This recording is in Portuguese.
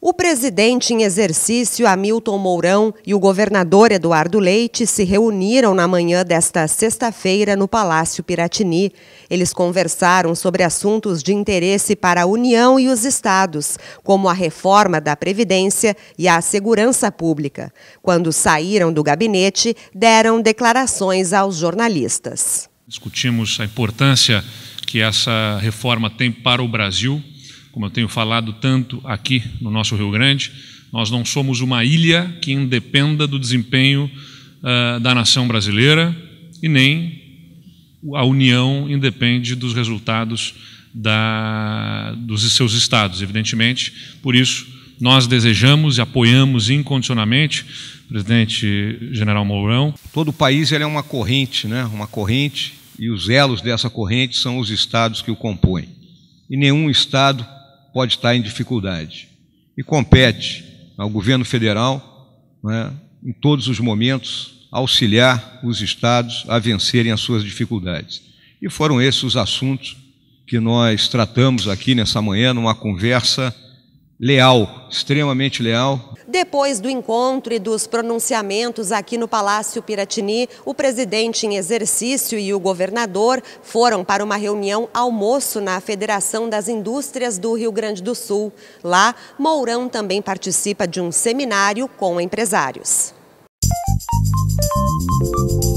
O presidente em exercício Hamilton Mourão e o governador Eduardo Leite se reuniram na manhã desta sexta-feira no Palácio Piratini. Eles conversaram sobre assuntos de interesse para a União e os estados, como a reforma da Previdência e a segurança pública. Quando saíram do gabinete, deram declarações aos jornalistas. Discutimos a importância que essa reforma tem para o Brasil. Como eu tenho falado tanto aqui no nosso Rio Grande, nós não somos uma ilha que independa do desempenho uh, da nação brasileira e nem a União independe dos resultados da, dos seus estados, evidentemente. Por isso, nós desejamos e apoiamos incondicionalmente, presidente General Mourão. Todo o país é uma corrente, né? uma corrente e os elos dessa corrente são os estados que o compõem. E nenhum estado pode estar em dificuldade. E compete ao governo federal, né, em todos os momentos, auxiliar os estados a vencerem as suas dificuldades. E foram esses os assuntos que nós tratamos aqui nessa manhã, numa conversa leal, extremamente leal, depois do encontro e dos pronunciamentos aqui no Palácio Piratini, o presidente em exercício e o governador foram para uma reunião almoço na Federação das Indústrias do Rio Grande do Sul. Lá, Mourão também participa de um seminário com empresários. Música